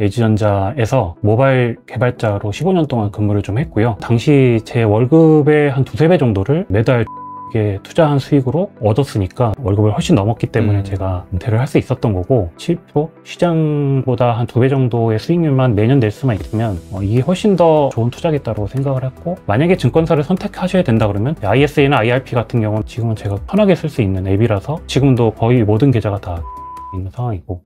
LG전자에서 모바일 개발자로 15년 동안 근무를 좀 했고요. 당시 제 월급의 한 두세 배 정도를 매달 이게 투자한 수익으로 얻었으니까 월급을 훨씬 넘었기 때문에 음. 제가 은퇴를 할 수 있었던 거고 7% 시장보다 한 두 배 정도의 수익률만 매년 낼 수만 있으면 어, 이게 훨씬 더 좋은 투자겠다고 생각을 했고 만약에 증권사를 선택하셔야 된다 그러면 ISA나 IRP 같은 경우는 지금은 제가 편하게 쓸 수 있는 앱이라서 지금도 거의 모든 계좌가 다 있는 상황이고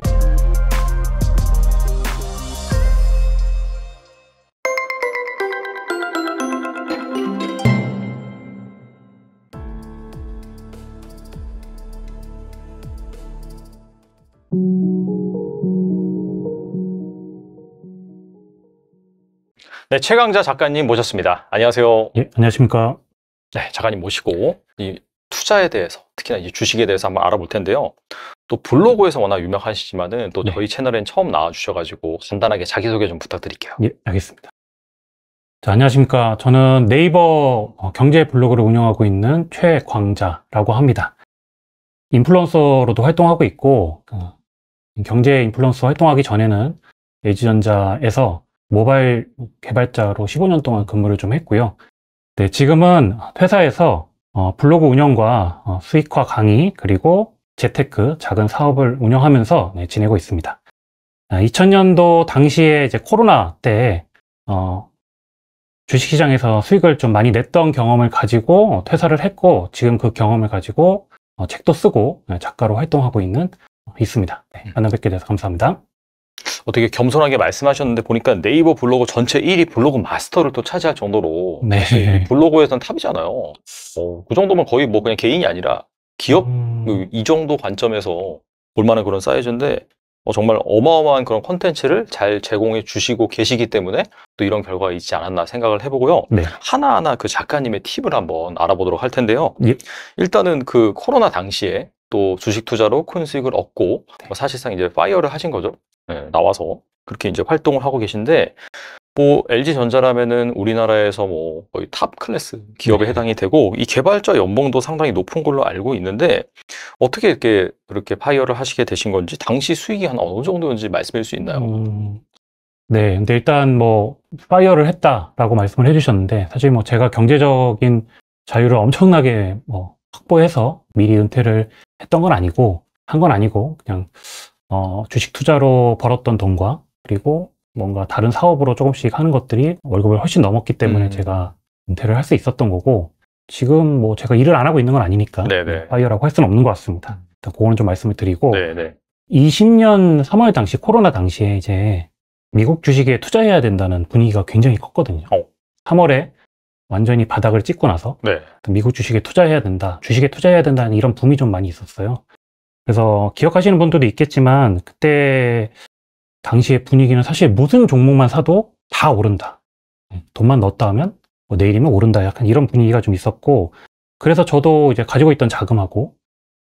네, 최강자 작가님 모셨습니다. 안녕하세요. 예, 안녕하십니까. 네, 작가님 모시고 이 투자에 대해서 특히나 이 주식에 대해서 한번 알아볼 텐데요. 또 블로그에서 워낙 유명하시지만은 또 네. 저희 채널엔 처음 나와주셔가지고 간단하게 자기소개 좀 부탁드릴게요. 예, 알겠습니다. 자, 안녕하십니까. 저는 네이버 어, 경제 블로그를 운영하고 있는 최광자라고 합니다. 인플루언서로도 활동하고 있고 어, 경제 인플루언서 활동하기 전에는 LG전자에서 모바일 개발자로 15년 동안 근무를 좀 했고요. 네, 지금은 회사에서 어, 블로그 운영과 어, 수익화 강의 그리고 재테크 작은 사업을 운영하면서 네, 지내고 있습니다. 2000년도 아, 당시에 이제 코로나 때 어, 주식시장에서 수익을 좀 많이 냈던 경험을 가지고 퇴사를 했고 지금 그 경험을 가지고 어, 책도 쓰고 네, 작가로 활동하고 있는 어, 있습니다. 네, 음. 만나 뵙게 돼서 감사합니다. 어떻게 겸손하게 말씀하셨는데 보니까 네이버 블로그 전체 1위 블로그 마스터를 또 차지할 정도로 네. 블로그에서는 탑이잖아요. 어, 그 정도면 거의 뭐 그냥 개인이 아니라 기업 음... 그 이 정도 관점에서 볼만한 그런 사이즈인데 어, 정말 어마어마한 그런 컨텐츠를 잘 제공해 주시고 계시기 때문에 또 이런 결과가 있지 않았나 생각을 해보고요. 네. 하나하나 그 작가님의 팁을 한번 알아보도록 할 텐데요. 예. 일단은 그 코로나 당시에 또 주식 투자로 큰 수익을 얻고 네. 뭐 사실상 이제 파이어를 하신 거죠. 예, 나와서 그렇게 이제 활동을 하고 계신데 뭐 LG 전자라면은 우리나라에서 뭐 거의 탑 클래스 기업에 네. 해당이 되고 이 개발자 연봉도 상당히 높은 걸로 알고 있는데 어떻게 이렇게 그렇게 파이어를 하시게 되신 건지 당시 수익이 한 어느 정도인지 말씀해 줄수 있나요? 음, 네, 근데 일단 뭐 파이어를 했다라고 말씀을 해주셨는데 사실 뭐 제가 경제적인 자유를 엄청나게 뭐 확보해서 미리 은퇴를 했던 건 아니고 한 건 아니고 그냥 어, 주식 투자로 벌었던 돈과 그리고 뭔가 다른 사업으로 조금씩 하는 것들이 월급을 훨씬 넘었기 때문에 음. 제가 은퇴를 할 수 있었던 거고 지금 뭐 제가 일을 안 하고 있는 건 아니니까 네네. 네. 파이어라고 할 수는 없는 것 같습니다. 음. 일단 그거는 좀 말씀을 드리고 네네. 20년 3월 당시 코로나 당시에 이제 미국 주식에 투자해야 된다는 분위기가 굉장히 컸거든요. 어. 3월에 완전히 바닥을 찍고 나서 네. 미국 주식에 투자해야 된다, 주식에 투자해야 된다는 이런 붐이 좀 많이 있었어요. 그래서 기억하시는 분들도 있겠지만 그때 당시의 분위기는 사실 무슨 종목만 사도 다 오른다. 음, 돈만 넣었다 하면 뭐 내일이면 오른다. 약간 이런 분위기가 좀 있었고 그래서 저도 이제 가지고 있던 자금하고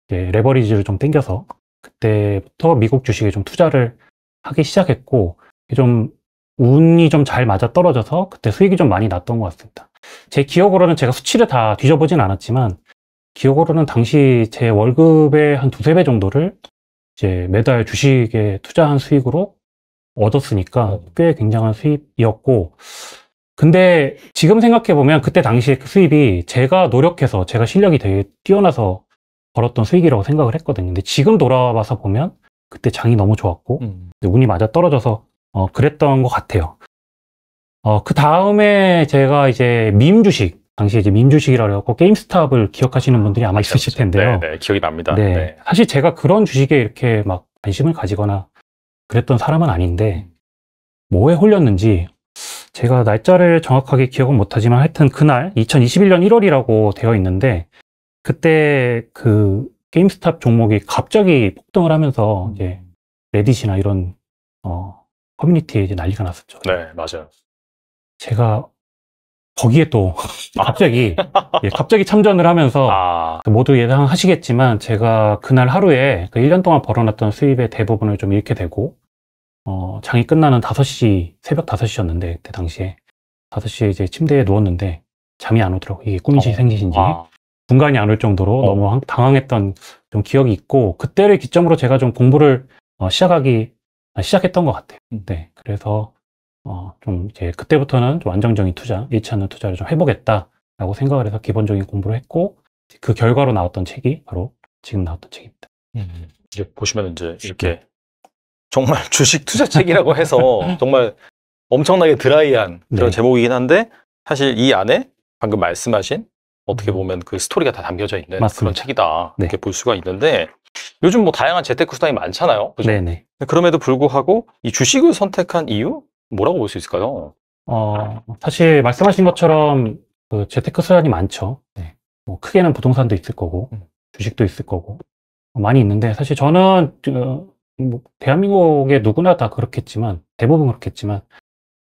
레버리지를 좀 땡겨서 그때부터 미국 주식에 좀 투자를 하기 시작했고 좀 운이 좀 잘 맞아 떨어져서 그때 수익이 좀 많이 났던 것 같습니다. 제 기억으로는 제가 수치를 다 뒤져보진 않았지만 기억으로는 당시 제 월급의 한 두세 배 정도를 이제 매달 주식에 투자한 수익으로 얻었으니까 꽤 굉장한 수입이었고 근데 지금 생각해 보면 그때 당시의 그 수입이 제가 노력해서 제가 실력이 되게 뛰어나서 벌었던 수익이라고 생각을 했거든요. 근데 지금 돌아와서 보면 그때 장이 너무 좋았고 음. 운이 맞아 떨어져서 어, 그랬던 것 같아요. 어, 그 다음에 제가 이제 민 주식 당시에 이제 민주식이라 고해갖고 게임스탑을 기억하시는 분들이 아마 있으실 텐데요. 네, 네, 기억이 납니다. 네. 네. 사실 제가 그런 주식에 이렇게 막 관심을 가지거나 그랬던 사람은 아닌데 음. 뭐에 홀렸는지 제가 날짜를 정확하게 기억은 못하지만 하여튼 그날 2021년 1월이라고 되어 있는데 그때 그 게임스탑 종목이 갑자기 폭등을 하면서 음. 이제 레딧이나 이런 어, 커뮤니티에 이제 난리가 났었죠. 네, 맞아요. 제가 거기에 또 갑자기 예, 갑자기 참전을 하면서 아. 그 모두 예상하시겠지만 제가 그날 하루에 그 1년 동안 벌어놨던 수입의 대부분을 좀 잃게 되고 어, 장이 끝나는 5시 새벽 5시였는데 그때 당시에 5시에 이제 침대에 누웠는데 잠이 안 오더라고 이게 꿈인지 어. 생신인지 아. 분간이 안 올 정도로 어. 너무 당황했던 좀 기억이 있고 그때를 기점으로 제가 좀 공부를 어, 시작하기 시작했던 것 같아요. 음. 네, 그래서 어, 좀 이제 그때부터는 좀 안정적인 투자, 일치 않는 투자를 좀 해보겠다라고 생각을 해서 기본적인 공부를 했고 그 결과로 나왔던 책이 바로 지금 나왔던 책입니다. 음, 이제 보시면 이제 이렇게 정말 주식 투자 책이라고 해서 정말 엄청나게 드라이한 그런 네. 제목이긴 한데 사실 이 안에 방금 말씀하신 어떻게 음. 보면 그 스토리가 다 담겨져 있는 맞습니다. 그런 책이다 네. 이렇게 볼 수가 있는데 요즘 뭐 다양한 재테크 수단이 많잖아요. 그죠? 네네. 네, 그럼에도 불구하고 이 주식을 선택한 이유 뭐라고 볼 수 있을까요? 어, 사실 말씀하신 것처럼 그 재테크 수단이 많죠. 네. 뭐 크게는 부동산도 있을 거고, 음. 주식도 있을 거고, 어, 많이 있는데, 사실 저는, 어, 뭐 대한민국의 누구나 다 그렇겠지만, 대부분 그렇겠지만,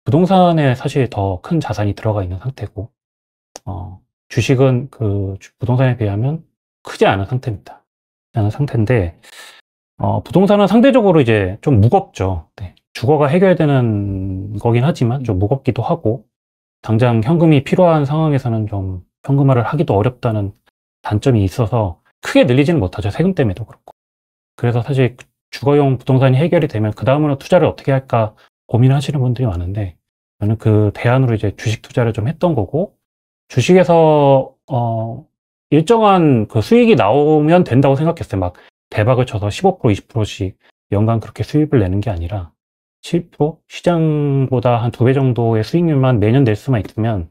부동산에 사실 더 큰 자산이 들어가 있는 상태고, 어, 주식은 그 부동산에 비하면 크지 않은 상태입니다. 않은 상태인데, 어, 부동산은 상대적으로 이제 좀 무겁죠. 네. 주거가 해결되는 거긴 하지만 좀 음. 무겁기도 하고 당장 현금이 필요한 상황에서는 좀 현금화를 하기도 어렵다는 단점이 있어서 크게 늘리지는 못하죠. 세금 때문에도 그렇고. 그래서 사실 주거용 부동산이 해결이 되면 그 다음으로 투자를 어떻게 할까 고민하시는 분들이 많은데 저는 그 대안으로 이제 주식 투자를 좀 했던 거고 주식에서 어 일정한 그 수익이 나오면 된다고 생각했어요. 막 대박을 쳐서 15% 20%씩 연간 그렇게 수입을 내는 게 아니라 7% 시장보다 한 두 배 정도의 수익률만 매년 낼 수만 있으면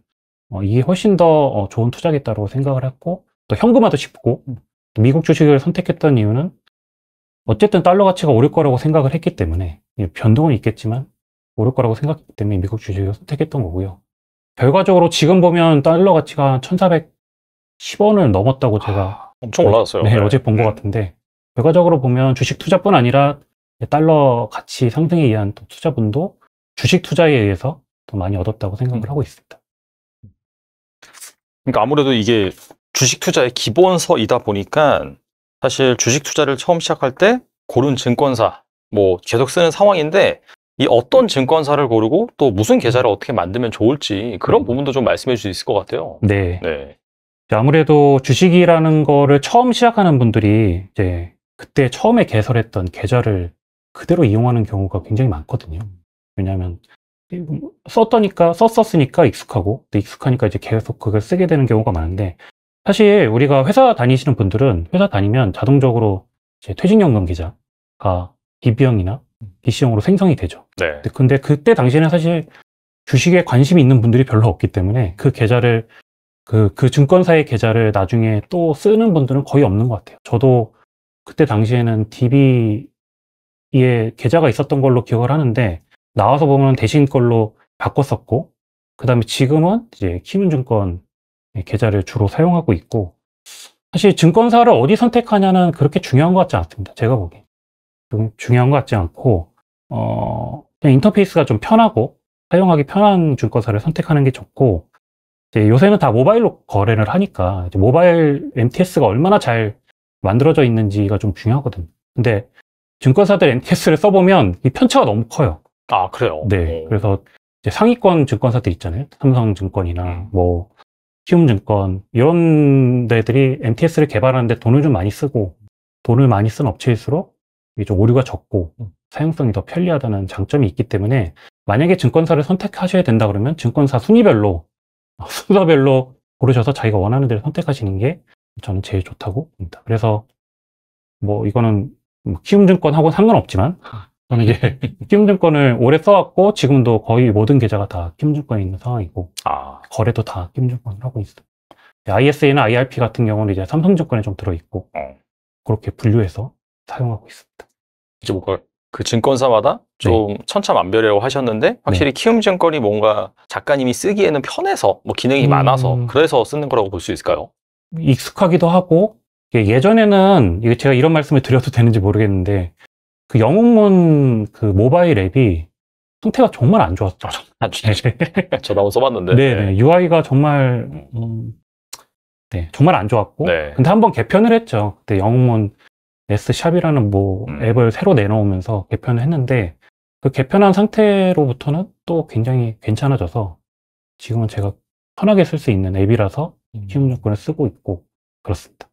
어, 이게 훨씬 더 어, 좋은 투자겠다고 생각을 했고 또 현금화도 쉽고 미국 주식을 선택했던 이유는 어쨌든 달러 가치가 오를 거라고 생각을 했기 때문에 예, 변동은 있겠지만 오를 거라고 생각했기 때문에 미국 주식을 선택했던 거고요. 결과적으로 지금 보면 달러 가치가 1,410원을 넘었다고 제가 아, 엄청 올라왔어요 네, 네. 어제 본것 네. 같은데 결과적으로 보면 주식 투자뿐 아니라 예, 달러 가치 상승에 의한 투자분도 주식 투자에 의해서 더 많이 얻었다고 생각을 음. 하고 있습니다. 그러니까 아무래도 이게 주식 투자의 기본서이다 보니까 사실 주식 투자를 처음 시작할 때 고른 증권사 뭐 계속 쓰는 상황인데 이 어떤 증권사를 고르고 또 무슨 계좌를 어떻게 만들면 좋을지 그런 음. 부분도 좀 말씀해 줄 수 있을 것 같아요. 네. 네. 아무래도 주식이라는 거를 처음 시작하는 분들이 이제 그때 처음에 개설했던 계좌를 그대로 이용하는 경우가 굉장히 많거든요. 왜냐하면 뭐 썼다니까 썼었으니까 익숙하고 익숙하니까 이제 계속 그걸 쓰게 되는 경우가 많은데 사실 우리가 회사 다니시는 분들은 회사 다니면 자동적으로 퇴직연금 계좌가 DB형이나 DC형으로 생성이 되죠. 네. 근데 그때 당시에는 사실 주식에 관심이 있는 분들이 별로 없기 때문에 그 계좌를 그, 그 증권사의 계좌를 나중에 또 쓰는 분들은 거의 없는 것 같아요. 저도 그때 당시에는 DB 예, 계좌가 있었던 걸로 기억을 하는데 나와서 보면 대신 걸로 바꿨었고 그 다음에 지금은 이제 키움증권 계좌를 주로 사용하고 있고 사실 증권사를 어디 선택하냐는 그렇게 중요한 것 같지 않습니다. 제가 보기엔 중요한 것 같지 않고 어 그냥 인터페이스가 좀 편하고 사용하기 편한 증권사를 선택하는 게 좋고 요새는 다 모바일로 거래를 하니까 모바일 MTS가 얼마나 잘 만들어져 있는지가 좀 중요하거든요. 근데 증권사들 n t s 를 써보면 이 편차가 너무 커요. 아, 그래요? 네. 오. 그래서 이제 상위권 증권사들 있잖아요. 삼성증권이나 음. 뭐, 키움증권, 이런 데들이 n t s 를 개발하는데 돈을 좀 많이 쓰고, 돈을 많이 쓴 업체일수록 이게 좀 오류가 적고, 음. 사용성이 더 편리하다는 장점이 있기 때문에, 만약에 증권사를 선택하셔야 된다 그러면 증권사 순위별로, 아, 순서별로 고르셔서 자기가 원하는 데를 선택하시는 게 저는 제일 좋다고 봅니다. 그래서 뭐 이거는 뭐 키움증권하고 상관없지만 저는 이제 키움증권을 오래 써왔고 지금도 거의 모든 계좌가 다 키움증권에 있는 상황이고 아. 거래도 다 키움증권을 하고 있어요. ISA나 IRP 같은 경우는 이제 삼성증권에 좀 들어있고 어. 그렇게 분류해서 사용하고 있습니다. 이제 뭔가 그 증권사마다 네. 좀 네. 천차만별이라고 하셨는데 확실히 네. 키움증권이 뭔가 작가님이 쓰기에는 편해서 뭐 기능이 음... 많아서 그래서 쓰는 거라고 볼 수 있을까요? 익숙하기도 하고 예, 예전에는 제가 이런 말씀을 드려도 되는지 모르겠는데 그 영웅문 그 모바일 앱이 상태가 정말 안 좋았죠. 저도 한번 써봤는데. 네, UI가 네. 정말 음, 네, 정말 안 좋았고. 네. 근데 한번 개편을 했죠. 그때 영웅문 S샵이라는 뭐 음. 앱을 새로 내놓으면서 개편을 했는데 그 개편한 상태로부터는 또 굉장히 괜찮아져서 지금은 제가 편하게 쓸 수 있는 앱이라서 키움 음. 건을 쓰고 있고 그렇습니다.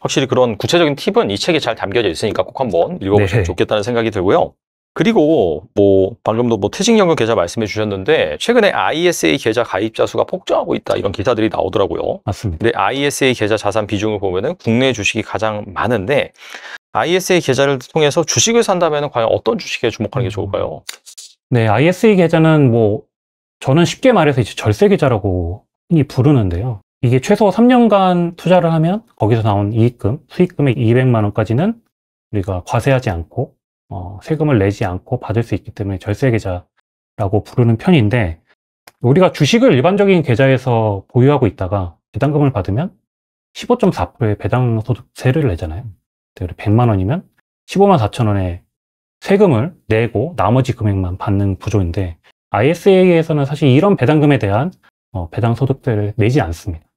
확실히 그런 구체적인 팁은 이 책에 잘 담겨져 있으니까 꼭 한번 읽어보시면 네. 좋겠다는 생각이 들고요. 그리고 뭐 방금도 뭐 퇴직연금 계좌 말씀해 주셨는데 최근에 ISA 계좌 가입자 수가 폭증하고 있다 이런 기사들이 나오더라고요. 맞습니다. 근데 ISA 계좌 자산 비중을 보면은 국내 주식이 가장 많은데 ISA 계좌를 통해서 주식을 산다면 과연 어떤 주식에 주목하는 게 음. 좋을까요? 네, ISA 계좌는 뭐 저는 쉽게 말해서 이제 절세 계좌라고 흔히 부르는데요. 이게 최소 3년간 투자를 하면 거기서 나온 이익금, 수익금의 200만 원까지는 우리가 과세하지 않고 어, 세금을 내지 않고 받을 수 있기 때문에 절세 계좌라고 부르는 편인데 우리가 주식을 일반적인 계좌에서 보유하고 있다가 배당금을 받으면 15.4%의 배당소득세를 내잖아요. 100만 원이면 15만 4천 원의 세금을 내고 나머지 금액만 받는 구조인데 ISA에서는 사실 이런 배당금에 대한 어, 배당소득세를 내지 않습니다.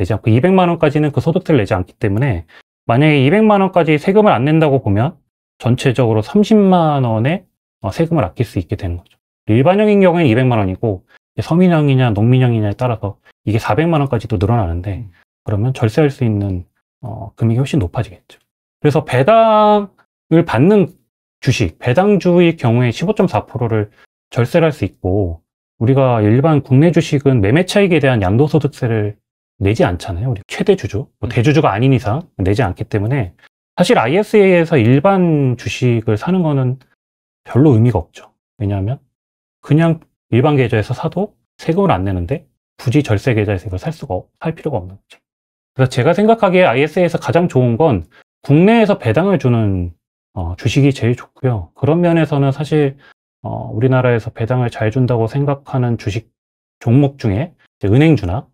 되지 않고 200만 원까지는 그 소득세를 내지 않기 때문에 만약에 200만 원까지 세금을 안 낸다고 보면 전체적으로 30만 원의 어, 세금을 아낄 수 있게 되는 거죠. 일반형인 경우에는 200만 원이고 서민형이냐 농민형이냐에 따라서 이게 400만 원까지도 늘어나는데 음. 그러면 절세할 수 있는 어, 금액이 훨씬 높아지겠죠. 그래서 배당을 받는 주식, 배당주의 경우에 15.4%를 절세할수 있고 우리가 일반 국내 주식은 매매 차익에 대한 양도소득세를 내지 않잖아요. 우리 최대 주주, 뭐 음. 대주주가 아닌 이상 내지 않기 때문에 사실 ISA에서 일반 주식을 사는 거는 별로 의미가 없죠. 왜냐하면 그냥 일반 계좌에서 사도 세금을 안 내는데 굳이 절세 계좌에서 이걸 살 수가 할 필요가 없는 거죠. 그래서 제가 생각하기에 ISA에서 가장 좋은 건 국내에서 배당을 주는 어, 주식이 제일 좋고요. 그런 면에서는 사실 어, 우리나라에서 배당을 잘 준다고 생각하는 주식 종목 중에 은행주나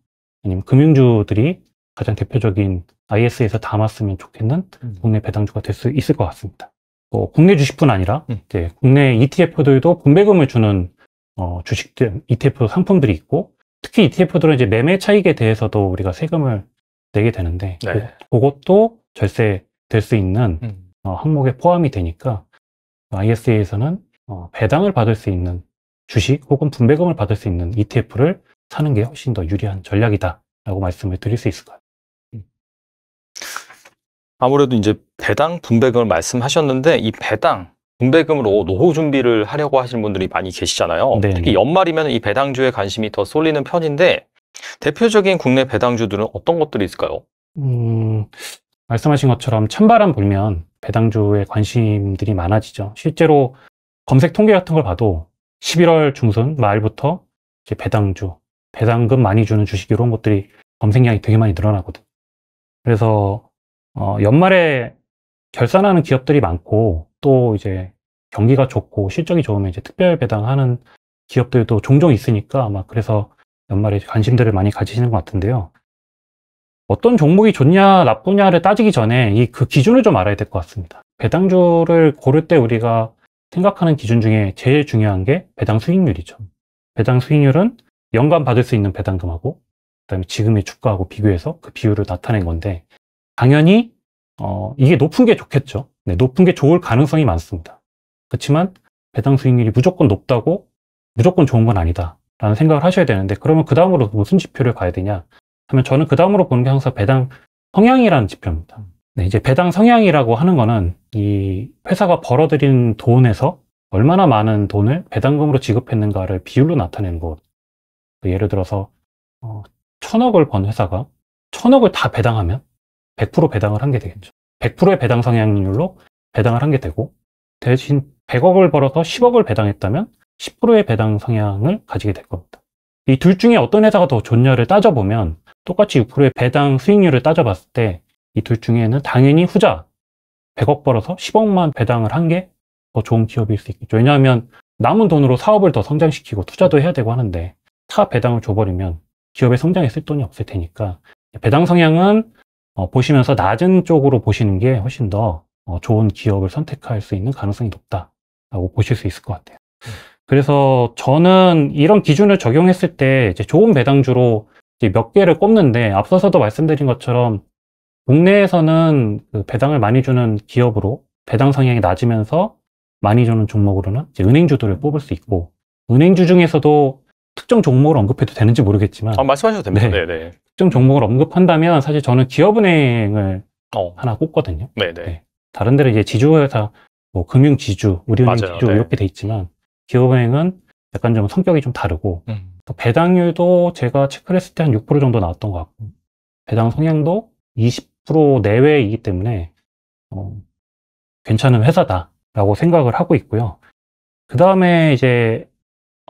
아니면 금융주들이 가장 대표적인 IS에서 담았으면 좋겠는 음. 국내 배당주가 될 수 있을 것 같습니다. 뭐 국내 주식뿐 아니라 음. 이제 국내 ETF들도 분배금을 주는 어, 주식들 ETF 상품들이 있고 특히 ETF들은 이제 매매 차익에 대해서도 우리가 세금을 내게 되는데 네. 그, 것도 절세될 수 있는 음. 어, 항목에 포함이 되니까 ISA에서는 어, 배당을 받을 수 있는 주식 혹은 분배금을 받을 수 있는 ETF를 사는 게 훨씬 더 유리한 전략이다라고 말씀을 드릴 수 있을 것 같아요. 음. 아무래도 이제 배당 분배금을 말씀하셨는데 이 배당 분배금으로 음. 노후 준비를 하려고 하시는 분들이 많이 계시잖아요. 네 특히 네. 연말이면 이 배당주에 관심이 더 쏠리는 편인데 대표적인 국내 배당주들은 어떤 것들이 있을까요? 음, 말씀하신 것처럼 찬바람 불면 배당주에 관심들이 많아지죠. 실제로 검색 통계 같은 걸 봐도 11월 중순 말부터 배당주, 배당금 많이 주는 주식 이런 것들이 검색량이 되게 많이 늘어나거든. 그래서 어, 연말에 결산하는 기업들이 많고 또 이제 경기가 좋고 실적이 좋으면 이제 특별 배당하는 기업들도 종종 있으니까 아마 그래서 연말에 관심들을 많이 가지시는 것 같은데요. 어떤 종목이 좋냐 나쁘냐를 따지기 전에 이 그 기준을 좀 알아야 될 것 같습니다. 배당주를 고를 때 우리가 생각하는 기준 중에 제일 중요한 게 배당 수익률이죠. 배당 수익률은 연간 받을 수 있는 배당금하고 그다음에 지금의 주가하고 비교해서 그 비율을 나타낸 건데 당연히 어, 이게 높은 게 좋겠죠. 네, 높은 게 좋을 가능성이 많습니다. 그렇지만 배당 수익률이 무조건 높다고 무조건 좋은 건 아니다 라는 생각을 하셔야 되는데 그러면 그 다음으로 무슨 지표를 가야 되냐 하면 저는 그 다음으로 보는 게 항상 배당 성향이라는 지표입니다. 네, 이제 배당 성향이라고 하는 거는 이 회사가 벌어들인 돈에서 얼마나 많은 돈을 배당금으로 지급했는가를 비율로 나타내는 거그 예를 들어서 어, 천억을 번 회사가 천억을 다 배당하면 100% 배당을 한 게 되겠죠. 100%의 배당 성향률로 배당을 한 게 되고 대신 100억을 벌어서 10억을 배당했다면 10%의 배당 성향을 가지게 될 겁니다. 이 둘 중에 어떤 회사가 더 좋냐를 따져보면 똑같이 6%의 배당 수익률을 따져봤을 때 이 둘 중에는 당연히 후자 100억 벌어서 10억만 배당을 한 게 더 좋은 기업일 수 있겠죠. 왜냐하면 남은 돈으로 사업을 더 성장시키고 투자도 해야 되고 하는데 타 배당을 줘버리면 기업의 성장에 쓸 돈이 없을 테니까 배당 성향은 어, 보시면서 낮은 쪽으로 보시는 게 훨씬 더 어, 좋은 기업을 선택할 수 있는 가능성이 높다라고 보실 수 있을 것 같아요. 음. 그래서 저는 이런 기준을 적용했을 때 이제 좋은 배당주로 이제 몇 개를 꼽는데 앞서서도 말씀드린 것처럼 국내에서는 그 배당을 많이 주는 기업으로 배당 성향이 낮으면서 많이 주는 종목으로는 은행주들을 뽑을 수 있고 은행주 중에서도 특정 종목을 언급해도 되는지 모르겠지만 아, 말씀하셔도 됩니다. 네. 네네. 특정 종목을 언급한다면 사실 저는 기업은행을 어. 하나 꼽거든요. 네네. 네. 다른 데는 이제 지주회사, 뭐 금융지주, 우리은행 맞아요. 지주 네. 이렇게 돼 있지만 기업은행은 약간 좀 성격이 좀 다르고 음. 또 배당률도 제가 체크를 했을 때 한 6% 정도 나왔던 것 같고 배당 성향도 20% 내외이기 때문에 어, 괜찮은 회사다라고 생각을 하고 있고요. 그 다음에 이제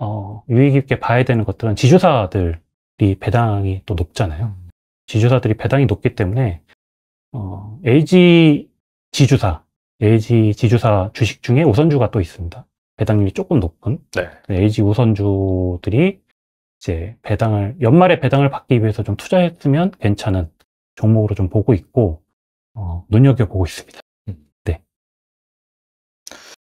어, 유의 깊게 봐야 되는 것들은 지주사들이 배당이 또 높잖아요. 음. 지주사들이 배당이 높기 때문에 어, LG 지주사, LG 지주사 주식 중에 우선주가 또 있습니다. 배당률이 조금 높은 네. LG 네, 우선주들이 이제 배당을 연말에 배당을 받기 위해서 좀 투자했으면 괜찮은 종목으로 좀 보고 있고 어, 눈여겨 보고 있습니다.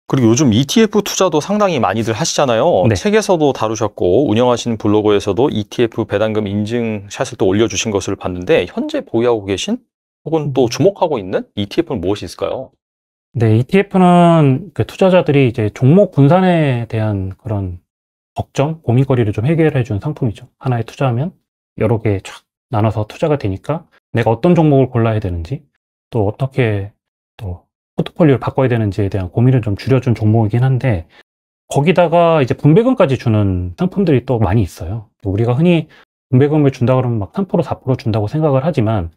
그리고 요즘 ETF 투자도 상당히 많이들 하시잖아요. 네. 책에서도 다루셨고 운영하시는 블로그에서도 ETF 배당금 인증샷을 또 올려주신 것을 봤는데 현재 보유하고 계신 혹은 또 음. 주목하고 있는 ETF는 무엇이 있을까요? 네, ETF는 그 투자자들이 이제 종목 분산에 대한 그런 걱정, 고민거리를 좀 해결해 준 상품이죠. 하나에 투자하면 여러 개쫙 나눠서 투자가 되니까 내가 어떤 종목을 골라야 되는지 또 어떻게 또 포트폴리오를 바꿔야 되는지에 대한 고민을 좀 줄여준 종목이긴 한데 거기다가 이제 분배금까지 주는 상품들이 또 많이 있어요. 우리가 흔히 분배금을 준다 그러면 막3% 4% 준다고 생각을 하지만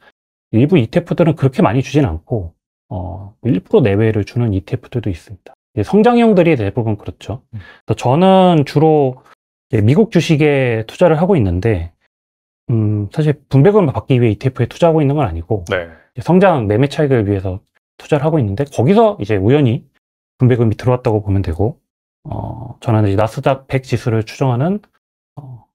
일부 ETF들은 그렇게 많이 주진 않고 어, 1% 내외를 주는 ETF들도 있습니다. 성장형들이 대부분 그렇죠. 음. 그래서 저는 주로 미국 주식에 투자를 하고 있는데 음, 사실 분배금을 받기 위해 ETF에 투자하고 있는 건 아니고 네. 성장 매매 차익을 위해서 투자를 하고 있는데 거기서 이제 우연히 분배금이 들어왔다고 보면 되고 어, 저는 이제 나스닥 100 지수를 추정하는 어,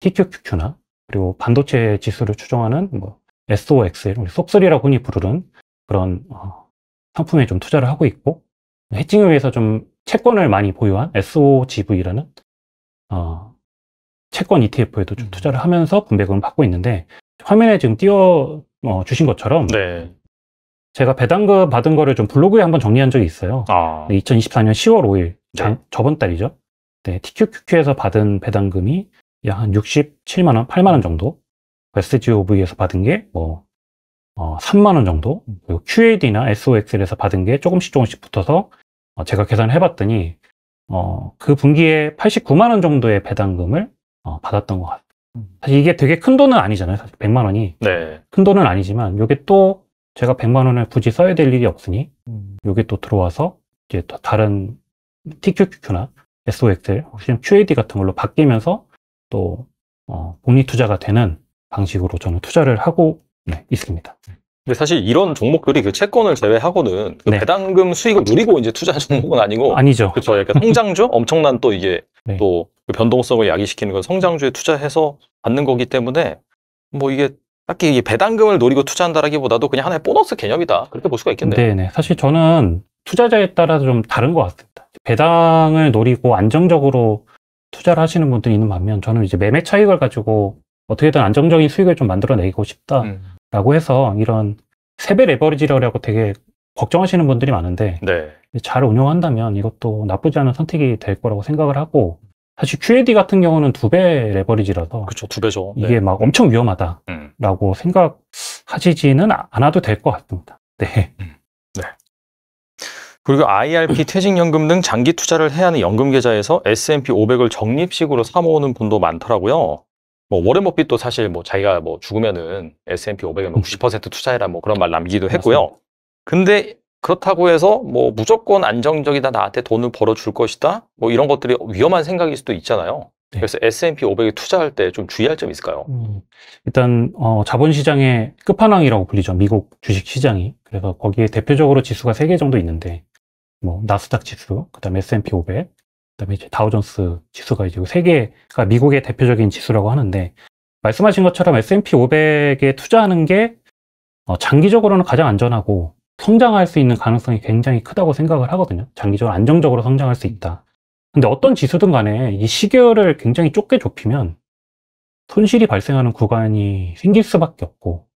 TQQQ나 그리고 반도체 지수를 추정하는 뭐 SOXL, 쏙3라고 흔히 부르는 그런 어, 상품에 좀 투자를 하고 있고 해칭을 위해서 좀 채권을 많이 보유한 SOGV라는 어, 채권 ETF에도 좀 음. 투자를 하면서 분배금을 받고 있는데 화면에 지금 띄워 어, 주신 것처럼 네. 제가 배당금 받은 거를 좀 블로그에 한 번 정리한 적이 있어요. 아. 네, 2024년 10월 5일, 장, 네. 저번 달이죠. 네, TQQQ에서 받은 배당금이 약 한 67만 원, 8만 원 정도. SGOV에서 받은 게 뭐, 어, 3만 원 정도. 그리고 QAD나 SOX에서 받은 게 조금씩 조금씩 붙어서 어, 제가 계산을 해봤더니 어, 그 분기에 89만 원 정도의 배당금을 어, 받았던 것 같아요. 음. 사실 이게 되게 큰 돈은 아니잖아요. 사실 100만 원이. 네. 큰 돈은 아니지만 이게 또 제가 100만 원을 굳이 써야 될 일이 없으니 이게 음. 또 들어와서 이제 또 다른 TQQQ나 SOXL 혹시 QAD 같은 걸로 바뀌면서 또 어, 복리 투자가 되는 방식으로 저는 투자를 하고 네, 있습니다. 근데 사실 이런 종목들이 그 채권을 제외하고는 그 네. 배당금 수익을 누리고 이제 투자한 종목은 아니고 아니죠. 그렇죠. 약간 성장주 엄청난 또 이게 네. 또그 변동성을 야기시키는 건 성장주에 투자해서 받는 거기 때문에 뭐 이게 딱히 배당금을 노리고 투자한다라기보다도 그냥 하나의 보너스 개념이다. 그렇게 볼 수가 있겠네요. 네네. 사실 저는 투자자에 따라 서좀 다른 것 같습니다. 배당을 노리고 안정적으로 투자를 하시는 분들이 있는 반면 저는 이제 매매 차익을 가지고 어떻게든 안정적인 수익을 좀 만들어내고 싶다라고 음. 해서 이런 세배 레버리지라고 되게 걱정하시는 분들이 많은데 네. 잘 운영한다면 이것도 나쁘지 않은 선택이 될 거라고 생각을 하고 사실 QAD 같은 경우는 두 배 레버리지라서 그렇죠 두 배죠 네. 이게 네. 막 엄청 위험하다라고 음. 생각하시지는 않아도 될 것 같습니다 네. 음. 네 그리고 IRP, 퇴직연금 등 장기 투자를 해야 하는 연금계좌에서 S&P 500을 적립식으로 사모으는 분도 많더라고요 뭐 워렌 버핏도 사실 뭐 자기가 뭐 죽으면은 S&P 500에 뭐90% 투자해라 뭐 그런 말 남기기도 했고요 근데 그렇다고 해서 뭐 무조건 안정적이다 나한테 돈을 벌어줄 것이다 뭐 이런 것들이 위험한 생각일 수도 있잖아요. 네. 그래서 S&P 500에 투자할 때 좀 주의할 점이 있을까요? 음, 일단 어, 자본시장의 끝판왕이라고 불리죠. 미국 주식시장이. 그래서 거기에 대표적으로 지수가 3개 정도 있는데 뭐 나스닥 지수, 그다음에 S&P 500, 그다음에 이제 다우존스 지수가 이제 세 개가 미국의 대표적인 지수라고 하는데 말씀하신 것처럼 S&P 500에 투자하는 게 어, 장기적으로는 가장 안전하고 성장할 수 있는 가능성이 굉장히 크다고 생각을 하거든요. 장기적으로 안정적으로 성장할 수 있다. 근데 어떤 지수든 간에 이 시계열을 굉장히 좁게 좁히면 손실이 발생하는 구간이 생길 수밖에 없고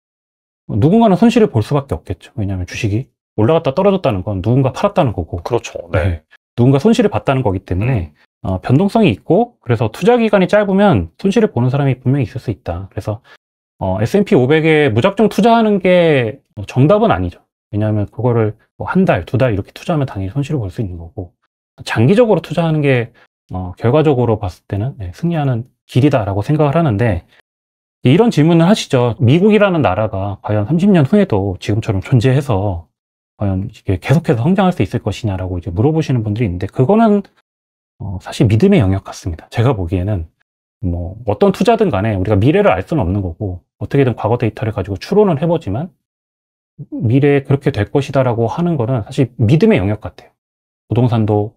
누군가는 손실을 볼 수밖에 없겠죠. 왜냐하면 주식이 올라갔다 떨어졌다는 건 누군가 팔았다는 거고 그렇죠. 네. 네. 누군가 손실을 봤다는 거기 때문에 음. 어, 변동성이 있고 그래서 투자 기간이 짧으면 손실을 보는 사람이 분명히 있을 수 있다. 그래서 어, S&P 500에 무작정 투자하는 게 정답은 아니죠. 왜냐하면 그거를 뭐한 달, 두 달 이렇게 투자하면 당연히 손실을 볼 수 있는 거고 장기적으로 투자하는 게 어, 결과적으로 봤을 때는 네, 승리하는 길이다라고 생각을 하는데 예, 이런 질문을 하시죠. 미국이라는 나라가 과연 30년 후에도 지금처럼 존재해서 과연 이게 계속해서 성장할 수 있을 것이냐라고 이제 물어보시는 분들이 있는데 그거는 어, 사실 믿음의 영역 같습니다. 제가 보기에는 뭐 어떤 투자든 간에 우리가 미래를 알 수는 없는 거고 어떻게든 과거 데이터를 가지고 추론을 해보지만 미래에 그렇게 될 것이다라고 하는 거는 사실 믿음의 영역 같아요. 부동산도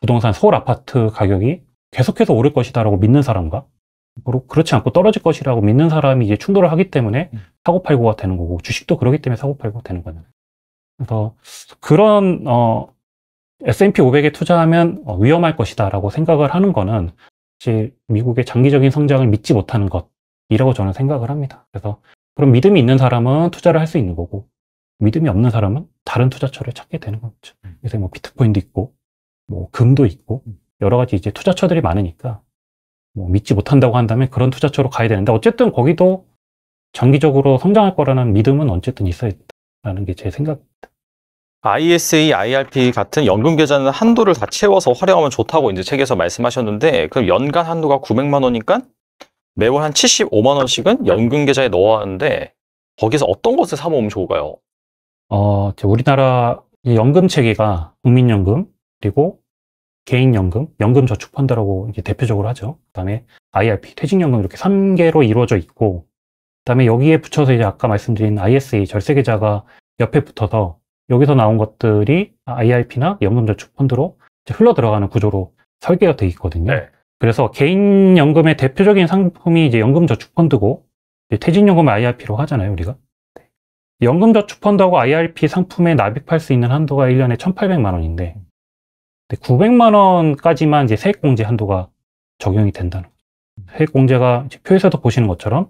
부동산 서울 아파트 가격이 계속해서 오를 것이다라고 믿는 사람과 그렇지 않고 떨어질 것이라고 믿는 사람이 이제 충돌을 하기 때문에 음. 사고 팔고가 되는 거고 주식도 그러기 때문에 사고 팔고가 되는 거는 그래서 그런 어, S&P 500에 투자하면 어, 위험할 것이다라고 생각을 하는 거는 사실 미국의 장기적인 성장을 믿지 못하는 것이라고 저는 생각을 합니다. 그래서 그럼 믿음이 있는 사람은 투자를 할 수 있는 거고 믿음이 없는 사람은 다른 투자처를 찾게 되는 거죠. 음. 그래서 뭐 비트코인도 있고 뭐 금도 있고 음. 여러 가지 이제 투자처들이 많으니까 뭐 믿지 못한다고 한다면 그런 투자처로 가야 되는데 어쨌든 거기도 정기적으로 성장할 거라는 믿음은 어쨌든 있어야 된다는 게 제 생각입니다. ISA, IRP 같은 연금 계좌는 한도를 다 채워서 활용하면 좋다고 이제 책에서 말씀하셨는데 그럼 연간 한도가 900만 원이니까 매월 한 75만 원씩은 연금 계좌에 넣어왔는데 거기서 어떤 것을 사 먹으면 좋을까요? 어, 우리나라 연금 체계가 국민연금 그리고 개인연금, 연금저축펀드라고 이제 대표적으로 하죠. 그다음에 IRP, 퇴직연금 이렇게 3개로 이루어져 있고 그다음에 여기에 붙여서 이제 아까 말씀드린 ISA 절세계좌가 옆에 붙어서 여기서 나온 것들이 IRP나 연금저축펀드로 흘러 들어가는 구조로 설계가 돼 있거든요. 네. 그래서 개인연금의 대표적인 상품이 이제 연금저축펀드고 이제 퇴직연금 IRP로 하잖아요 우리가 네. 연금저축펀드하고 IRP 상품에 납입할 수 있는 한도가 1년에 1,800만 원인데 900만 음. 원까지만 이제 세액공제 한도가 적용이 된다는 음. 세액공제가 표에서도 보시는 것처럼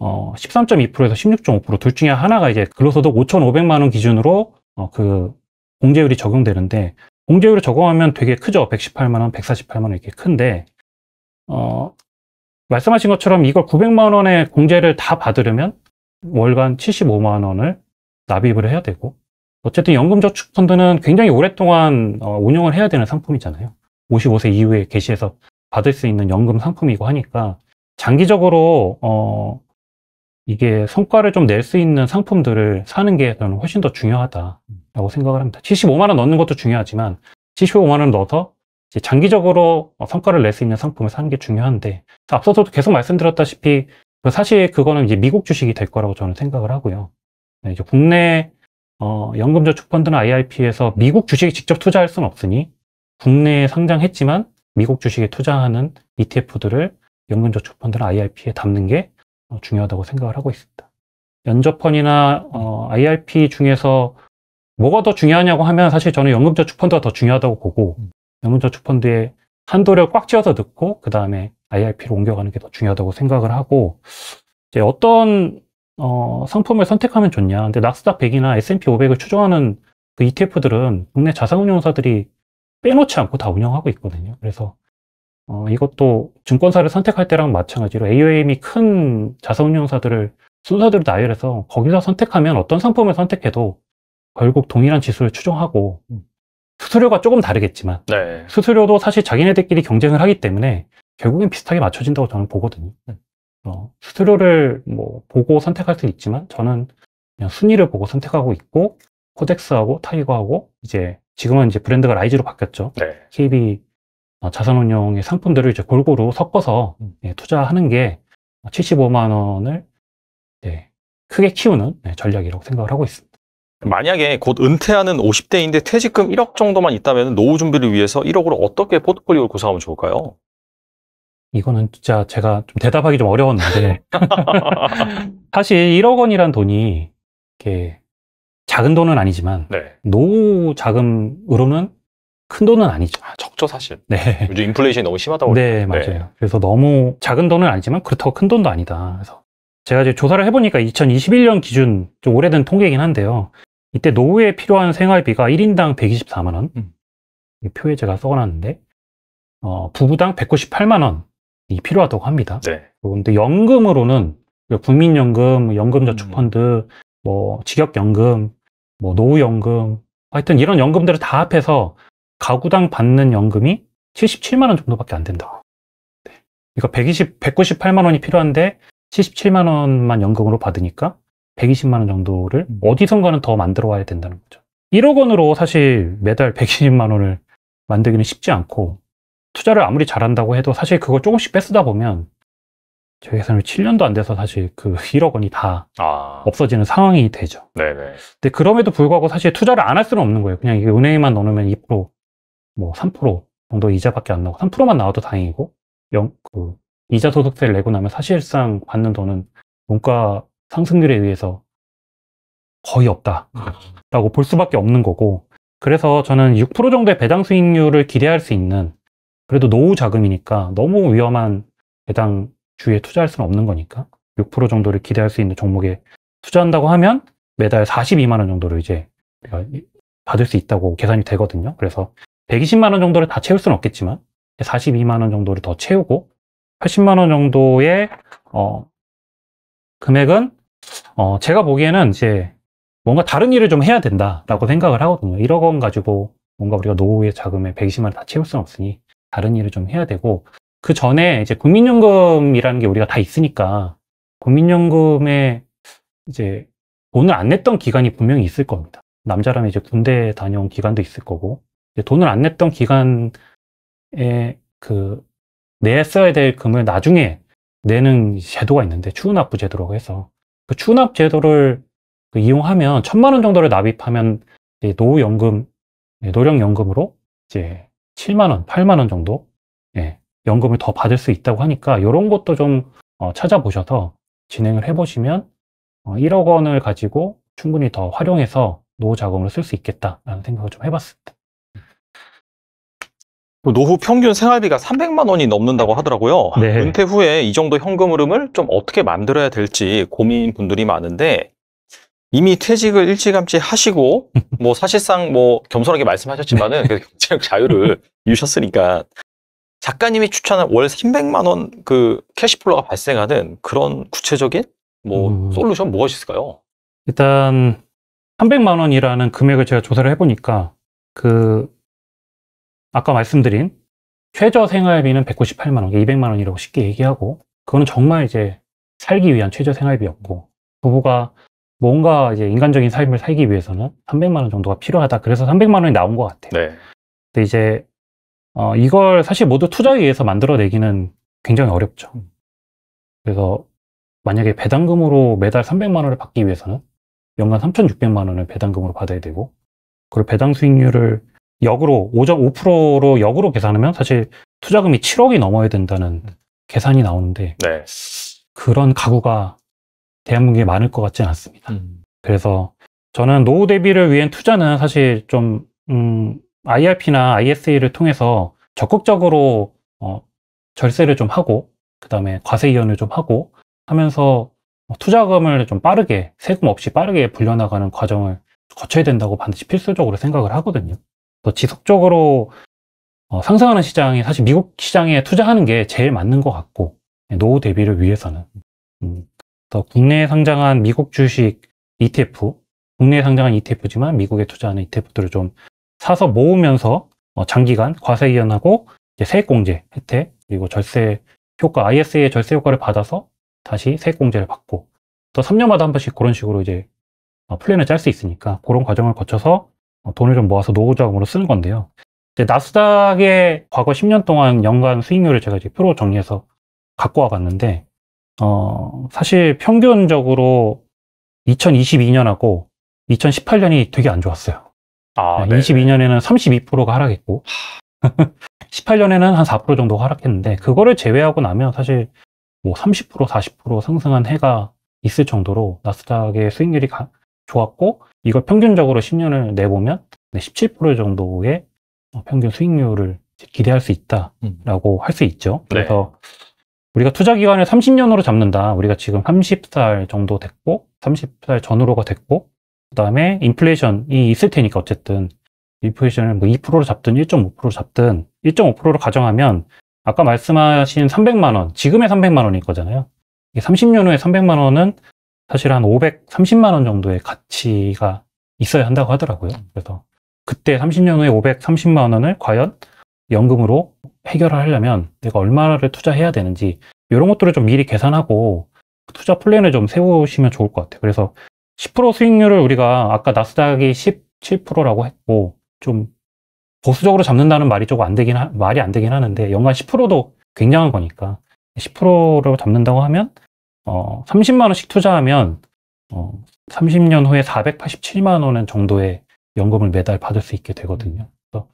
어, 13.2%에서 16.5%둘 중에 하나가 이제 근로소득 5,500만 원 기준으로 어, 그 공제율이 적용되는데 공제율을 적용하면 되게 크죠. 118만 원, 148만 원 이렇게 큰데 어, 말씀하신 것처럼 이걸 900만 원의 공제를 다 받으려면 월간 75만 원을 납입을 해야 되고 어쨌든 연금저축펀드는 굉장히 오랫동안 어, 운영을 해야 되는 상품이잖아요. 55세 이후에 개시해서 받을 수 있는 연금 상품이고 하니까 장기적으로 어, 이게 성과를 좀 낼 수 있는 상품들을 사는 게 저는 훨씬 더중요하다고 생각을 합니다. 75만 원 넣는 것도 중요하지만 75만 원 넣어서 장기적으로 어, 성과를 낼 수 있는 상품을 사는 게 중요한데 앞서서도 계속 말씀드렸다시피 그 사실 그거는 이제 미국 주식이 될 거라고 저는 생각을 하고요. 네, 이제 국내 어, 연금저축펀드나 IRP에서 미국 주식에 직접 투자할 수는 없으니 국내에 상장했지만 미국 주식에 투자하는 ETF들을 연금저축펀드나 IRP에 담는 게 어, 중요하다고 생각을 하고 있습니다. 연저펀이나 어, IRP 중에서 뭐가 더 중요하냐고 하면 사실 저는 연금저축펀드가 더 중요하다고 보고 영문저축펀드에 한도를 꽉 쥐어서 넣고 그 다음에 IRP로 옮겨가는 게 더 중요하다고 생각을 하고 이제 어떤 어, 상품을 선택하면 좋냐 근데 낙스닥 100이나 S&P 500을 추종하는 그 ETF들은 국내 자산운용사들이 빼놓지 않고 다 운영하고 있거든요 그래서 어, 이것도 증권사를 선택할 때랑 마찬가지로 AOM이 큰 자산운용사들을 순서대로 나열해서 거기서 선택하면 어떤 상품을 선택해도 결국 동일한 지수를 추종하고 음. 수수료가 조금 다르겠지만 네. 수수료도 사실 자기네들끼리 경쟁을 하기 때문에 결국엔 비슷하게 맞춰진다고 저는 보거든요. 네. 어, 수수료를 뭐 보고 선택할 수는 있지만 저는 그냥 순위를 보고 선택하고 있고 코덱스하고 타이거하고 이제 지금은 이제 브랜드가 라이즈로 바뀌었죠. 네. KB 어, 자산운용의 상품들을 이제 골고루 섞어서 음. 예, 투자하는 게 75만 원을 네, 크게 키우는 네, 전략이라고 생각을 하고 있습니다. 만약에 곧 은퇴하는 50대인데 퇴직금 1억 정도만 있다면 노후 준비를 위해서 1억으로 어떻게 포트폴리오를 구성하면 좋을까요? 이거는 진짜 제가 좀 대답하기 좀 어려웠는데 사실 1억 원이란 돈이 이렇게 작은 돈은 아니지만 네. 노후 자금으로는 큰 돈은 아니죠. 아, 적죠 사실. 네. 요즘 인플레이션이 너무 심하다고. 네 그러니까. 맞아요. 네. 그래서 너무 작은 돈은 아니지만 그렇다고 큰 돈도 아니다. 그래서 제가 이제 조사를 해보니까 2021년 기준 좀 오래된 통계이긴 한데요. 이때 노후에 필요한 생활비가 1인당 124만 원. 음. 이 표에 제가 써놨는데 어, 부부당 198만 원이 필요하다고 합니다. 네. 그런데 연금으로는 그 국민연금, 연금저축펀드, 음. 뭐 직역연금, 뭐 노후연금, 하여튼 이런 연금들을 다 합해서 가구당 받는 연금이 77만 원 정도밖에 안 된다. 네. 그러니까 120, 198만 원이 필요한데 77만 원만 연금으로 받으니까 120만 원 정도를 음. 어디선가는 더 만들어 와야 된다는 거죠. 1억 원으로 사실 매달 120만 원을 만들기는 쉽지 않고 투자를 아무리 잘한다고 해도 사실 그걸 조금씩 뺏으다 보면 저희 회사는 7년도 안 돼서 사실 그 1억 원이 다 아. 없어지는 상황이 되죠. 네네. 근데 그럼에도 불구하고 사실 투자를 안 할 수는 없는 거예요. 그냥 이게 은행에만 넣으면 2%, 뭐 3% 정도 이자밖에 안 나오고 3%만 나와도 다행이고 영, 그 이자 소득세를 내고 나면 사실상 받는 돈은 원가 상승률에 의해서 거의 없다라고 볼 수밖에 없는 거고 그래서 저는 6% 정도의 배당 수익률을 기대할 수 있는 그래도 노후 자금이니까 너무 위험한 배당 주에 투자할 수는 없는 거니까 6% 정도를 기대할 수 있는 종목에 투자한다고 하면 매달 42만 원 정도를 이제 받을 수 있다고 계산이 되거든요. 그래서 120만 원 정도를 다 채울 수는 없겠지만 42만 원 정도를 더 채우고 80만 원 정도의 어, 금액은 어, 제가 보기에는 이제 뭔가 다른 일을 좀 해야 된다라고 생각을 하거든요. 1억 원 가지고 뭔가 우리가 노후의 자금에 120만 원 다 채울 수는 없으니 다른 일을 좀 해야 되고 그 전에 이제 국민연금이라는 게 우리가 다 있으니까 국민연금에 이제 돈을 안 냈던 기간이 분명히 있을 겁니다. 남자라면 이제 군대 다녀온 기간도 있을 거고 돈을 안 냈던 기간에 그 냈어야 될 금을 나중에 내는 제도가 있는데 추후납부 제도라고 해서 그 추납 제도를 그 이용하면 천만 원 정도를 납입하면 노후연금, 예, 노령연금으로 이제 7만 원, 8만 원 정도 예, 연금을 더 받을 수 있다고 하니까 이런 것도 좀 어, 찾아보셔서 진행을 해보시면 어, 1억 원을 가지고 충분히 더 활용해서 노후 자금으로 쓸 수 있겠다라는 생각을 좀 해봤습니다. 노후 평균 생활비가 300만 원이 넘는다고 하더라고요. 네. 은퇴 후에 이 정도 현금 흐름을 좀 어떻게 만들어야 될지 고민 분들이 많은데 이미 퇴직을 일찌감치 하시고 뭐 사실상 뭐 겸손하게 말씀하셨지만은 경제적 네. 자유를 이루셨으니까 작가님이 추천한 월 300만 원 그 캐시플로가 발생하는 그런 구체적인 뭐 음. 솔루션 무엇이 있을까요? 일단 300만 원이라는 금액을 제가 조사를 해보니까 그 아까 말씀드린 최저 생활비는 198만 원, 200만 원이라고 쉽게 얘기하고 그거는 정말 이제 살기 위한 최저 생활비였고 부부가 뭔가 이제 인간적인 삶을 살기 위해서는 300만 원 정도가 필요하다. 그래서 300만 원이 나온 것 같아요. 네. 근데 이제 어, 이걸 사실 모두 투자에 의해서 만들어내기는 굉장히 어렵죠. 그래서 만약에 배당금으로 매달 300만 원을 받기 위해서는 연간 3,600만 원을 배당금으로 받아야 되고 그리고 배당 수익률을 역으로 5.5%로 역으로 계산하면 사실 투자금이 7억이 넘어야 된다는 계산이 나오는데 네. 그런 가구가 대한민국에 많을 것 같지는 않습니다. 음. 그래서 저는 노후 대비를 위한 투자는 사실 좀 음, IRP나 ISA를 통해서 적극적으로 어, 절세를 좀 하고 그다음에 과세 이연을 좀 하고 하면서 뭐 투자금을 좀 빠르게 세금 없이 빠르게 불려나가는 과정을 거쳐야 된다고 반드시 필수적으로 생각을 하거든요. 더 지속적으로 어, 상승하는 시장에 사실 미국 시장에 투자하는 게 제일 맞는 것 같고 예, 노후 대비를 위해서는 음, 더 국내에 상장한 미국 주식 ETF 국내에 상장한 ETF지만 미국에 투자하는 ETF들을 좀 사서 모으면서 어, 장기간 과세이연하고 세액공제 혜택 그리고 절세 효과 ISA의 절세 효과를 받아서 다시 세액공제를 받고 또 3년마다 한 번씩 그런 식으로 이제 어, 플랜을 짤 수 있으니까 그런 과정을 거쳐서 어, 돈을 좀 모아서 노후 자금으로 쓰는 건데요. 나스닥의 과거 10년 동안 연간 수익률을 제가 이제 표로 정리해서 갖고 와봤는데 어, 사실 평균적으로 2022년하고 2018년이 되게 안 좋았어요. 아, 22년에는 32%가 하락했고 18년에는 한 4% 정도 하락했는데 그거를 제외하고 나면 사실 뭐30% 40% 상승한 해가 있을 정도로 나스닥의 수익률이 가, 좋았고 이걸 평균적으로 10년을 내보면 17% 정도의 어, 평균 수익률을 기대할 수 있다라고 음. 할수 있죠. 네. 그래서 우리가 투자 기간을 30년으로 잡는다. 우리가 지금 30살 정도 됐고 30살 전후로가 됐고 그다음에 인플레이션이 있을 테니까 어쨌든 인플레이션을 뭐 2%로 잡든 1.5%로 잡든 1.5%로 가정하면 아까 말씀하신 300만 원, 지금의 300만 원일 거잖아요. 30년 후에 300만 원은 사실 한 530만 원 정도의 가치가 있어야 한다고 하더라고요. 그래서 그때 30년 후에 530만 원을 과연 연금으로 해결을 하려면 내가 얼마를 투자해야 되는지 이런 것들을 좀 미리 계산하고 투자 플랜을 좀 세우시면 좋을 것 같아요. 그래서 10% 수익률을 우리가 아까 나스닥이 17%라고 했고 좀 보수적으로 잡는다는 말이 조금 안 되긴 하, 말이 안 되긴 하는데 연간 10%도 굉장한 거니까 10%를 잡는다고 하면 어, 30만 원씩 투자하면 어, 30년 후에 487만 원 정도의 연금을 매달 받을 수 있게 되거든요. 그래서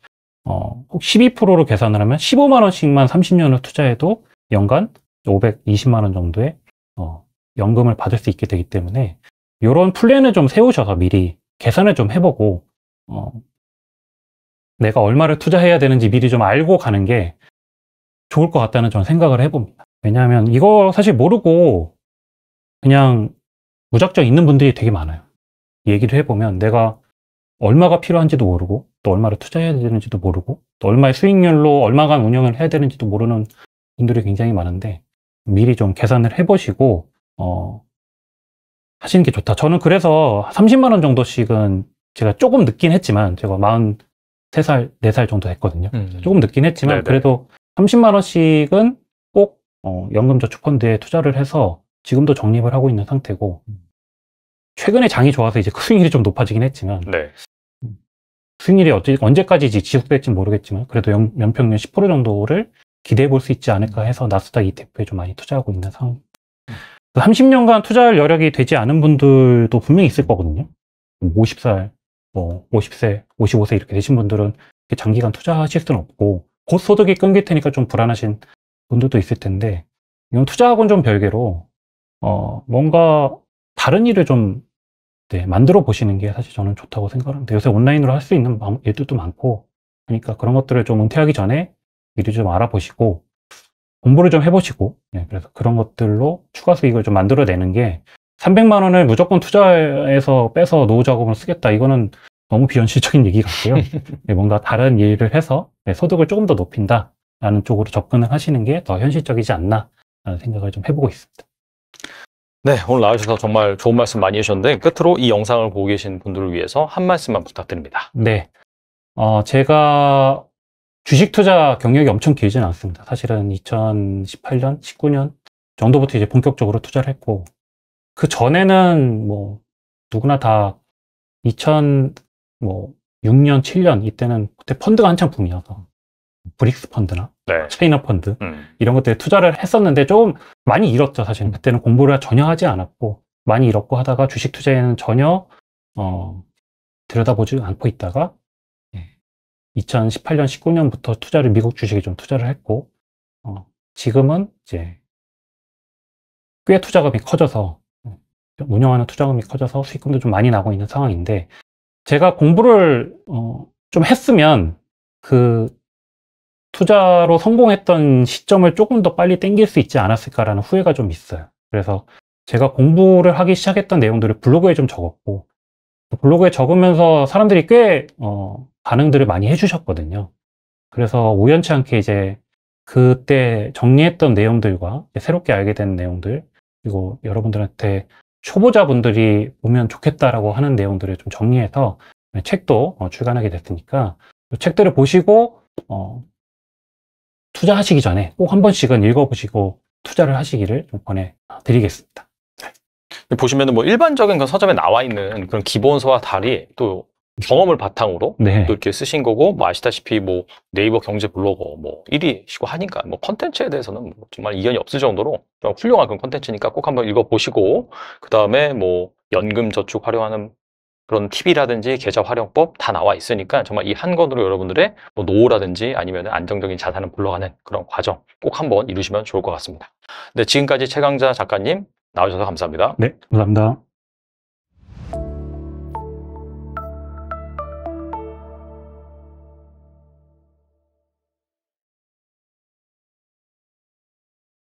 어, 혹 12%로 계산을 하면 15만 원씩만 30년을 투자해도 연간 520만 원 정도의 어, 연금을 받을 수 있게 되기 때문에 이런 플랜을 좀 세우셔서 미리 계산을 좀 해보고 어, 내가 얼마를 투자해야 되는지 미리 좀 알고 가는 게 좋을 것 같다는 저는 생각을 해봅니다. 왜냐하면 이거 사실 모르고 그냥 무작정 있는 분들이 되게 많아요. 얘기를 해보면 내가 얼마가 필요한지도 모르고 또 얼마를 투자해야 되는지도 모르고 또 얼마의 수익률로 얼마간 운영을 해야 되는지도 모르는 분들이 굉장히 많은데 미리 좀 계산을 해보시고 어, 하시는 게 좋다. 저는 그래서 30만 원 정도씩은 제가 조금 늦긴 했지만 제가 43살, 4살 정도 했거든요. 음. 조금 늦긴 했지만 네네. 네. 그래도 30만 원씩은 꼭 어, 연금저축펀드에 투자를 해서 지금도 정립을 하고 있는 상태고 음. 최근에 장이 좋아서 이제 수익률이 좀 높아지긴 했지만 네. 수익률이 음. 어찌, 언제까지 지속될지 모르겠지만 그래도 연, 연평균 10% 정도를 기대해 볼 수 있지 않을까 음. 해서 나스닥 ETF에 좀 많이 투자하고 있는 상황 30년간 그 투자할 여력이 되지 않은 분들도 분명히 있을 거거든요. 50살, 뭐 50세, 뭐 55세 이렇게 되신 분들은 장기간 투자하실 수는 없고 곧 소득이 끊길 테니까 좀 불안하신 분들도 있을 텐데 이건 투자하고는 좀 별개로 어, 뭔가 다른 일을 좀 네, 만들어 보시는 게 사실 저는 좋다고 생각합니다. 요새 온라인으로 할 수 있는 일들도 많고, 그러니까 그런 것들을 좀 은퇴하기 전에 미리 좀 알아보시고, 공부를 좀 해보시고, 네, 그래서 그런 것들로 추가 수익을 좀 만들어내는 게, 300만 원을 무조건 투자해서 빼서 노후 작업을 쓰겠다. 이거는 너무 비현실적인 얘기 같고요. 네, 뭔가 다른 일을 해서 네, 소득을 조금 더 높인다. 라는 쪽으로 접근을 하시는 게 더 현실적이지 않나 라는 생각을 좀 해보고 있습니다. 네, 오늘 나와주셔서 정말 좋은 말씀 많이 해주셨는데 끝으로 이 영상을 보고 계신 분들을 위해서 한 말씀만 부탁드립니다. 네, 어, 제가 주식 투자 경력이 엄청 길진 않습니다. 사실은 2018년, 19년 정도부터 이제 본격적으로 투자를 했고 그 전에는 뭐 누구나 다 2000, 뭐 6년, 7년 이때는 그때 펀드가 한창 붐이어서 브릭스 펀드나 네. 차이나 펀드 음. 이런 것들에 투자를 했었는데 좀 많이 잃었죠 사실은 음. 그때는 공부를 전혀 하지 않았고 많이 잃었고 하다가 주식 투자에는 전혀 어, 들여다보지 않고 있다가 2018년 예. 19년부터 투자를 미국 주식에 좀 투자를 했고 어, 지금은 이제 꽤 투자금이 커져서 운영하는 투자금이 커져서 수익금도 좀 많이 나고 있는 상황인데 제가 공부를 어, 좀 했으면 그 투자로 성공했던 시점을 조금 더 빨리 땡길 수 있지 않았을까라는 후회가 좀 있어요. 그래서 제가 공부를 하기 시작했던 내용들을 블로그에 좀 적었고 그 블로그에 적으면서 사람들이 꽤 어, 반응들을 많이 해주셨거든요. 그래서 우연치 않게 이제 그때 정리했던 내용들과 새롭게 알게 된 내용들 그리고 여러분들한테 초보자분들이 보면 좋겠다라고 하는 내용들을 좀 정리해서 책도 어, 출간하게 됐으니까 책들을 보시고 어, 투자하시기 전에 꼭 한 번씩은 읽어보시고 투자를 하시기를 권에드리겠습니다 보시면은 뭐 일반적인 그 서점에 나와 있는 그런 기본서와 달리 또 경험을 바탕으로 네. 또 이렇게 쓰신 거고 뭐 아시다시피 뭐 네이버 경제 블로거 뭐 1위시고 하니까 뭐 컨텐츠에 대해서는 뭐 정말 이견이 없을 정도로 훌륭한 그런 컨텐츠니까 꼭 한번 읽어보시고 그 다음에 뭐 연금 저축 활용하는 그런 팁이라든지 계좌 활용법 다 나와 있으니까 정말 이한 권으로 여러분들의 뭐 노후라든지 아니면 안정적인 자산을 불러가는 그런 과정 꼭 한번 이루시면 좋을 것 같습니다. 네, 지금까지 최강자 작가님 나오셔서 감사합니다. 네, 감사합니다.